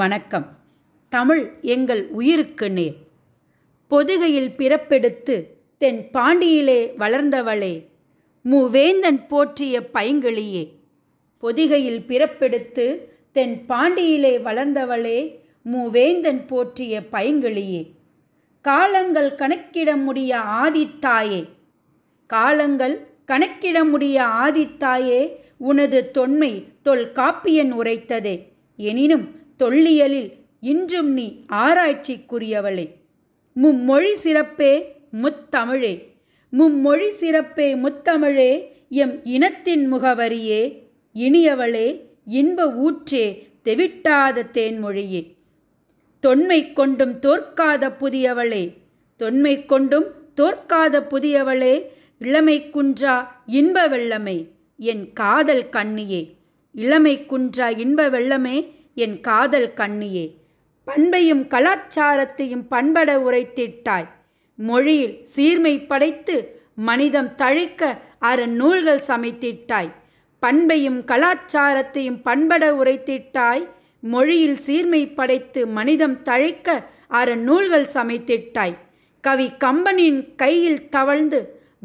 வணக்கம் தமிழ் எங்கள் உயிருக்கு நேர் பொதுகையில் பிறப்பெடுத்து தென் பாண்டியிலே வளர்ந்தவளே மூவேந்தன் போற்றிய பைங்கிளியே பொதிகையில் பிறப்பெடுத்து தென் பாண்டியிலே வளர்ந்தவளே மூவேந்தன் போற்றிய பைங்கிளியே காலங்கள் கணக்கிட முடிய ஆதித்தாயே காலங்கள் கணக்கிட முடிய ஆதித்தாயே உனது தொன்மை தொல்காப்பியன் உரைத்ததே எனினும் தொல்லியலில் இன்றும் நீ ஆராய்ச்சிக்குரியவளே மும்மொழி சிறப்பே முத்தமிழே மும்மொழி சிறப்பே முத்தமிழே எம் இனத்தின் முகவரியே இனியவளே இன்ப ஊற்றே தெவிட்டாத தேன்மொழியே தொன்மை கொண்டும் தோற்காத புதியவளே தொன்மை கொண்டும் தோற்காத புதியவளே இளமை குன்றா இன்ப வெள்ளமே என் காதல் கண்ணியே இளமை குன்றா இன்ப வெள்ளமே என் காதல் கண்ணியே பண்பையும் கலாச்சாரத்தையும் பண்பட உரைத்திட்டாய் மொழியில் சீர்மை படைத்து மனிதம் தழைக்க அரண் நூல்கள் சமைத்திட்டாய் பண்பையும் கலாச்சாரத்தையும் பண்பட உரைத்திட்டாய் மொழியில் சீர்மை படைத்து மனிதம் தழைக்க அரண் நூல்கள் சமைத்திட்டாய் கவி கம்பனின் கையில் தவழ்ந்து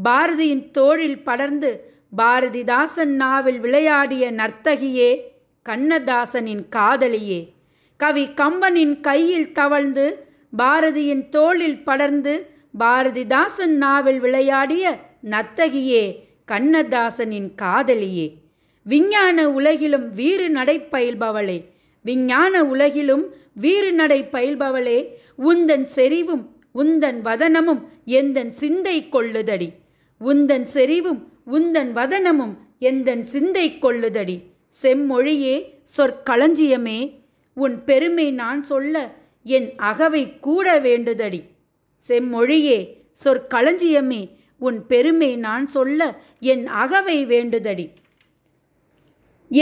பாரதியின் தோளில் படர்ந்து பாரதிதாசன் நாவில் விளையாடிய நர்த்தகியே கண்ணதாசனின் காதலியே கவி கம்பனின் கையில் தவழ்ந்து பாரதியின் தோளில் படர்ந்து பாரதிதாசன் நாவில் விளையாடிய நத்தகியே கண்ணதாசனின் காதலியே விஞ்ஞான உலகிலும் வீறு நடை பயில்பவளே விஞ்ஞான உலகிலும் வீறு நடை பயில்பவளே உந்தன் செறிவும் உந்தன் வதனமும் எந்தன் சிந்தை கொள்ளுதடி உந்தன் செறிவும் உந்தன் வதனமும் எந்தன் சிந்தை கொள்ளுதடி செம்மொழியே சொற்களஞ்சியமே உன் பெருமை நான் சொல்ல என் அகவை கூட வேண்டுதடி செம்மொழியே சொற்களஞ்சியமே உன் பெருமை நான் சொல்ல என் அகவை வேண்டுதடி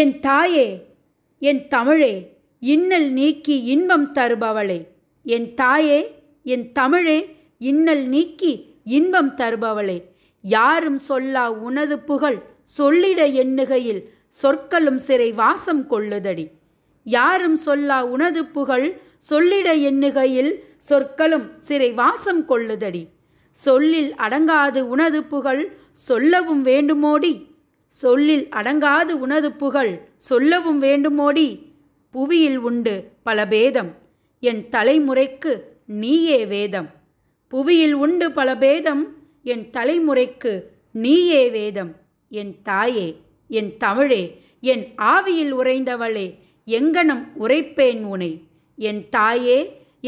என் தாயே என் தமிழே இன்னல் நீக்கி இன்பம் தருபவளே என் தாயே என் தமிழே இன்னல் நீக்கி இன்பம் தருபவளே யாரும் சொல்லா உனது புகழ் சொல்லிட எண்ணுகையில் சொற்களும் சிறை வாசம் கொள்ளுதடி யாரும் சொல்லா உனது புகழ் சொல்லிட எண்ணுகையில் சொற்களும் சிறை வாசம் கொள்ளுதடி சொல்லில் அடங்காது உனது புகழ் சொல்லவும் வேண்டுமோடி சொல்லில் அடங்காது உனது புகழ் சொல்லவும் வேண்டுமோடி புவியில் உண்டு பல பேதம் என் தலைமுறைக்கு நீயே வேதம் புவியில் உண்டு பல பேதம் என் தலைமுறைக்கு நீயே வேதம் என் தாயே என் தமிழே என் ஆவியில் உறைந்தவளே எங்கனம் உரைப்பேன் உனை என் தாயே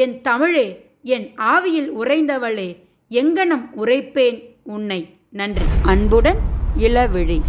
என் தமிழே என் ஆவியில் உறைந்தவளே எங்கனம் உரைப்பேன் உன்னை நன்றி அன்புடன் இளவிழி